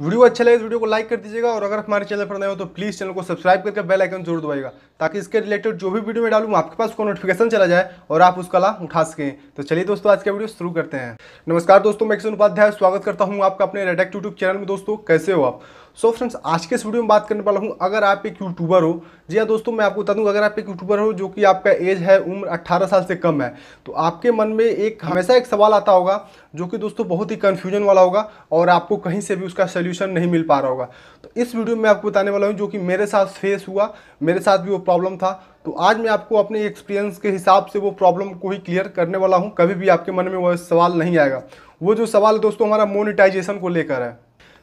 video अच्छा लगे तो वीडियो को लाइक कर दीजिएगा और अगर हमारे चैनल पर नए हो तो प्लीज़ चैनल को सब्सक्राइब करके बेल आइकन जरूर दबाएगा ताकि इसके रिलेटेड जो भी वीडियो मैं डालूँ आपके पास को नोटिफिकेशन चला जाए और आप उसका लाभ उठा सकें तो चलिए दोस्तों आज का वीडियो शुरू करते हैं नमस्कार दोस्तों मैं किशन उपाध्याय स्वागत करता हूँ आपका अपने रेडेक्ट यूट्यूब चैनल में दोस्तों कैसे हो आप सो so फ्रेंड्स आज के इस वीडियो में बात करने वाला हूँ अगर आप एक यूट्यूबर हो जी हाँ दोस्तों मैं आपको बता दूँगा अगर आप एक यूट्यूबर हो जो कि आपका एज है उम्र 18 साल से कम है तो आपके मन में एक हमेशा एक सवाल आता होगा जो कि दोस्तों बहुत ही कन्फ्यूजन वाला होगा और आपको कहीं से भी उसका सोल्यूशन नहीं मिल पा रहा होगा तो इस वीडियो में आपको बताने वाला हूँ जो कि मेरे साथ फेस हुआ मेरे साथ भी वो प्रॉब्लम था तो आज मैं आपको अपने एक्सपीरियंस के हिसाब से वो प्रॉब्लम को ही क्लियर करने वाला हूँ कभी भी आपके मन में वो सवाल नहीं आएगा वो जो सवाल दोस्तों हमारा मोनिटाइजेशन को लेकर है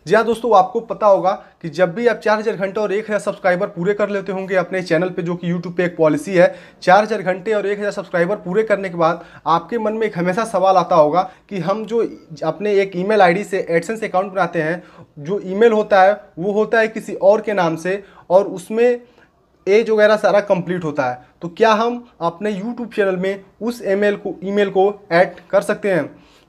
जी हाँ दोस्तों आपको पता होगा कि जब भी आप चार हज़ार घंटे और एक हज़ार सब्सक्राइबर पूरे कर लेते होंगे अपने चैनल पे जो कि यूट्यूब पे एक पॉलिसी है चार हज़ार घंटे और एक हज़ार सब्सक्राइबर पूरे करने के बाद आपके मन में एक हमेशा सवाल आता होगा कि हम जो अपने एक ईमेल आईडी से एडसेंस अकाउंट बनाते हैं जो ईमेल होता है वो होता है किसी और के नाम से और उसमें एज वगैरह सारा कंप्लीट होता है तो क्या हम अपने यूट्यूब चैनल में उस ई को ईमेल को ऐड कर सकते हैं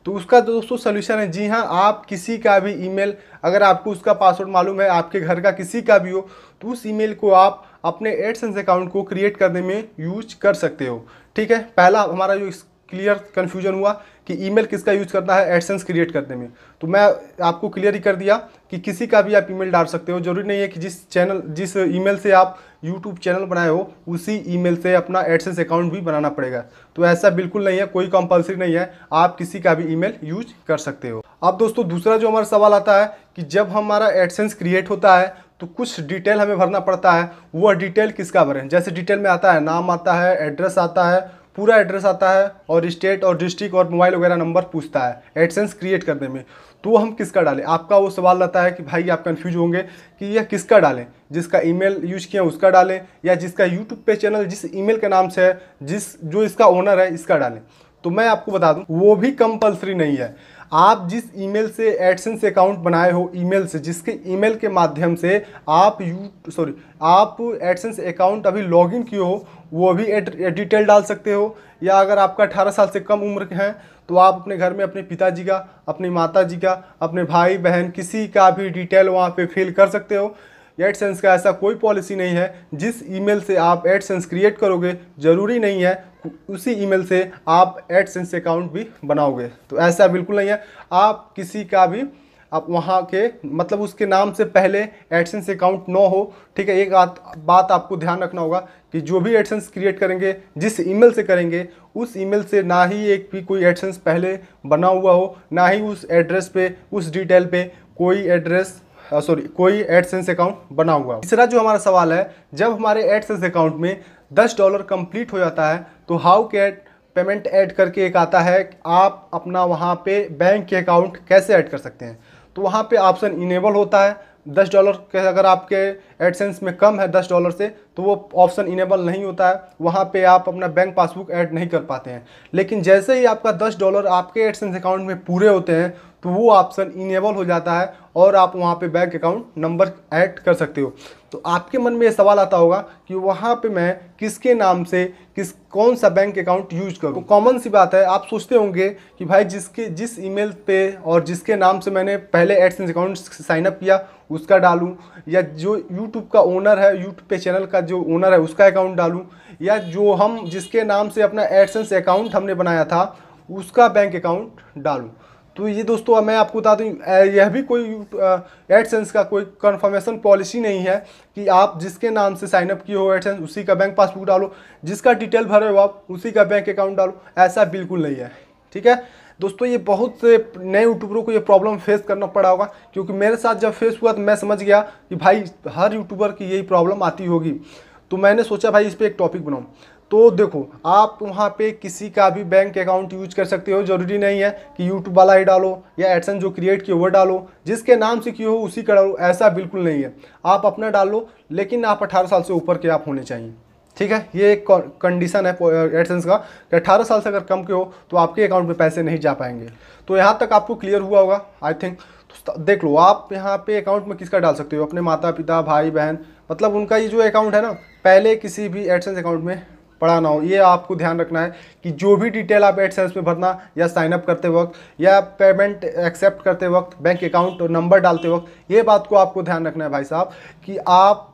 तो उसका दोस्तों सोल्यूशन है जी हाँ आप किसी का भी ईमेल अगर आपको उसका पासवर्ड मालूम है आपके घर का किसी का भी हो तो उस ईमेल को आप अपने एडसेंस अकाउंट को क्रिएट करने में यूज कर सकते हो ठीक है पहला हमारा जो क्लियर कन्फ्यूजन हुआ कि ईमेल किसका यूज करना है एडसेंस क्रिएट करने में तो मैं आपको क्लियर ही कर दिया कि किसी का भी आप ईमेल डाल सकते हो जरूरी नहीं है कि जिस चैनल जिस ईमेल से आप यूट्यूब चैनल बनाए हो उसी ईमेल से अपना एडसेंस अकाउंट भी बनाना पड़ेगा तो ऐसा बिल्कुल नहीं है कोई कंपलसरी नहीं है आप किसी का भी ईमेल यूज कर सकते हो अब दोस्तों दूसरा जो हमारा सवाल आता है कि जब हमारा एडसेंस क्रिएट होता है तो कुछ डिटेल हमें भरना पड़ता है वह डिटेल किसका भरें जैसे डिटेल में आता है नाम आता है एड्रेस आता है पूरा एड्रेस आता है और स्टेट और डिस्ट्रिक्ट और मोबाइल वगैरह नंबर पूछता है एडसेंस क्रिएट करने में तो हम किसका डालें आपका वो सवाल रहता है कि भाई आप कन्फ्यूज होंगे कि यह किसका डालें जिसका ईमेल यूज किया उसका डालें या जिसका यूट्यूब पे चैनल जिस ईमेल के नाम से है जिस जो इसका ओनर है इसका डालें तो मैं आपको बता दूं वो भी कंपलसरी नहीं है आप जिस ईमेल से एडसेंस अकाउंट बनाए हो ईमेल से जिसके ईमेल के माध्यम से आप यू सॉरी आप एडसेंस अकाउंट अभी लॉगिन किए हो वो भी डिटेल डाल सकते हो या अगर आपका अठारह साल से कम उम्र के हैं तो आप अपने घर में अपने पिताजी का अपनी माता जी का अपने भाई बहन किसी का भी डिटेल वहाँ पे फिल कर सकते हो एडसेंस का ऐसा कोई पॉलिसी नहीं है जिस ईमेल से आप एडसेंस क्रिएट करोगे ज़रूरी नहीं है उसी ईमेल से आप एडसेंस अकाउंट भी बनाओगे तो ऐसा बिल्कुल नहीं है आप किसी का भी आप वहाँ के मतलब उसके नाम से पहले एडसेंस अकाउंट ना हो ठीक है एक बात आपको ध्यान रखना होगा कि जो भी एडसेंस क्रिएट करेंगे जिस ईमेल से करेंगे उस ईमेल से ना ही एक भी कोई एडसेंस पहले बना हुआ हो ना ही उस एड्रेस पे उस डिटेल पे कोई एड्रेस सॉरी uh, कोई एडसेंस अकाउंट बना हुआ तीसरा जो हमारा सवाल है जब हमारे एडसेंस अकाउंट में दस डॉलर कंप्लीट हो जाता है तो हाउ कैट पेमेंट ऐड करके एक आता है आप अपना वहाँ पे बैंक के अकाउंट कैसे ऐड कर सकते हैं तो वहाँ पे ऑप्शन इनेबल होता है दस डॉलर के अगर आपके एडसेंस में कम है दस डॉलर से तो वो ऑप्शन इनेबल नहीं होता है वहाँ पे आप अपना बैंक पासबुक ऐड नहीं कर पाते हैं लेकिन जैसे ही आपका दस डॉलर आपके एडसेंस अकाउंट में पूरे होते हैं तो वो ऑप्शन इनेबल हो जाता है और आप वहाँ पे बैंक अकाउंट नंबर ऐड कर सकते हो तो आपके मन में ये सवाल आता होगा कि वहाँ पे मैं किसके नाम से किस कौन सा बैंक अकाउंट यूज करूँ तो कॉमन सी बात है आप सोचते होंगे कि भाई जिसके जिस ईमेल पे और जिसके नाम से मैंने पहले एडसेंस अकाउंट साइनअप किया उसका डालूँ या जो यूट्यूब का ओनर है यूट्यूब पे चैनल का जो ओनर है उसका अकाउंट डालूँ या जो हम जिसके नाम से अपना एडसेंस अकाउंट हमने बनाया था उसका बैंक अकाउंट डालूँ तो ये दोस्तों मैं आपको बता दूँ यह भी कोई एडसेंस का कोई कन्फर्मेशन पॉलिसी नहीं है कि आप जिसके नाम से साइनअप किए हो एडसेंस उसी का बैंक पासबुक डालो जिसका डिटेल भरे हो आप उसी का बैंक अकाउंट डालो ऐसा बिल्कुल नहीं है ठीक है दोस्तों ये बहुत से नए यूट्यूबरों को ये प्रॉब्लम फेस करना पड़ा होगा क्योंकि मेरे साथ जब फेस हुआ तो मैं समझ गया कि भाई हर यूट्यूबर की यही प्रॉब्लम आती होगी तो मैंने सोचा भाई इस पर एक टॉपिक बनाऊँ तो देखो आप वहाँ पे किसी का भी बैंक अकाउंट यूज कर सकते हो जरूरी नहीं है कि यूट्यूब वाला ही डालो या एडसन जो क्रिएट किए वो डालो जिसके नाम से किए हो उसी का डालो ऐसा बिल्कुल नहीं है आप अपना डालो लेकिन आप अट्ठारह साल से ऊपर के आप होने चाहिए ठीक है ये एक कंडीशन है एडसेंस का कि अट्ठारह साल से अगर कम के हो तो आपके अकाउंट में पैसे नहीं जा पाएंगे तो यहाँ तक आपको क्लियर हुआ होगा आई थिंक तो देख लो आप यहाँ पे अकाउंट में किसका डाल सकते हो अपने माता पिता भाई बहन मतलब उनका ये जो अकाउंट है ना पहले किसी भी एडसेंस अकाउंट में पढ़ाना ना हो ये आपको ध्यान रखना है कि जो भी डिटेल आप एडसेंस में भरना या साइनअप करते वक्त या पेमेंट एक्सेप्ट करते वक्त बैंक अकाउंट और नंबर डालते वक्त ये बात को आपको ध्यान रखना है भाई साहब कि आप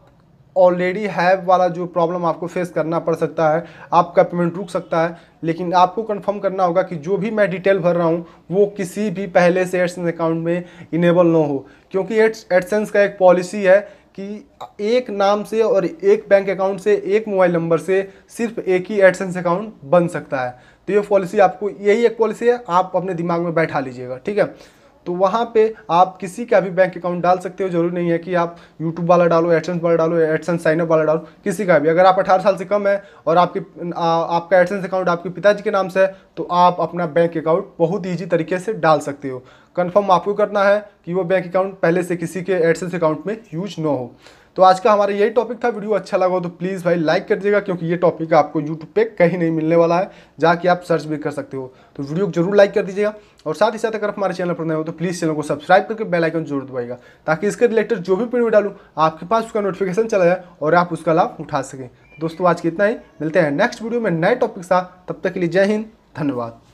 ऑलरेडी हैव वाला जो प्रॉब्लम आपको फेस करना पड़ सकता है आपका पेमेंट रुक सकता है लेकिन आपको कंफर्म करना होगा कि जो भी मैं डिटेल भर रहा हूँ वो किसी भी पहले से एडसेंस अकाउंट में इनेबल ना हो क्योंकि एडसेंस का एक पॉलिसी है कि एक नाम से और एक बैंक अकाउंट से एक मोबाइल नंबर से सिर्फ एक ही एडसेंस अकाउंट बन सकता है तो ये पॉलिसी आपको यही एक पॉलिसी है आप अपने दिमाग में बैठा लीजिएगा ठीक है तो वहाँ पे आप किसी का भी बैंक अकाउंट डाल सकते हो जरूरी नहीं है कि आप यूट्यूब वाला डालो एडसेंस वाला डालो एडसेंस साइनअप वाला डालो किसी का भी अगर आप अठारह साल से कम है और आपके आ, आपका एडसेंस अकाउंट आपके पिताजी के नाम से है तो आप अपना बैंक अकाउंट बहुत ईजी तरीके से डाल सकते हो कन्फर्म आपको करना है कि वो बैंक अकाउंट पहले से किसी के एडसेंस अकाउंट में यूज ना हो तो आज का हमारा यही टॉपिक था वीडियो अच्छा लगा हो तो प्लीज़ भाई लाइक कर दीजिएगा क्योंकि ये टॉपिक आपको यूट्यूब पे कहीं नहीं मिलने वाला है जाके आप सर्च भी कर सकते हो तो वीडियो को जरूर लाइक कर दीजिएगा और साथ ही साथ अगर हमारे चैनल पर नए हो तो प्लीज़ चैनल को सब्सक्राइब करके बेल आइकन जरूर दबाएगा ताकि इसके रिलेटेड जो भी वीडियो डालूँ आपके पास उसका नोटिफिकेशन चला जाए और आप उसका लाभ उठा सकें दोस्तों आज के इतना ही मिलते हैं नेक्स्ट वीडियो में नए टॉपिक साथ तब तक के लिए जय हिंद धन्यवाद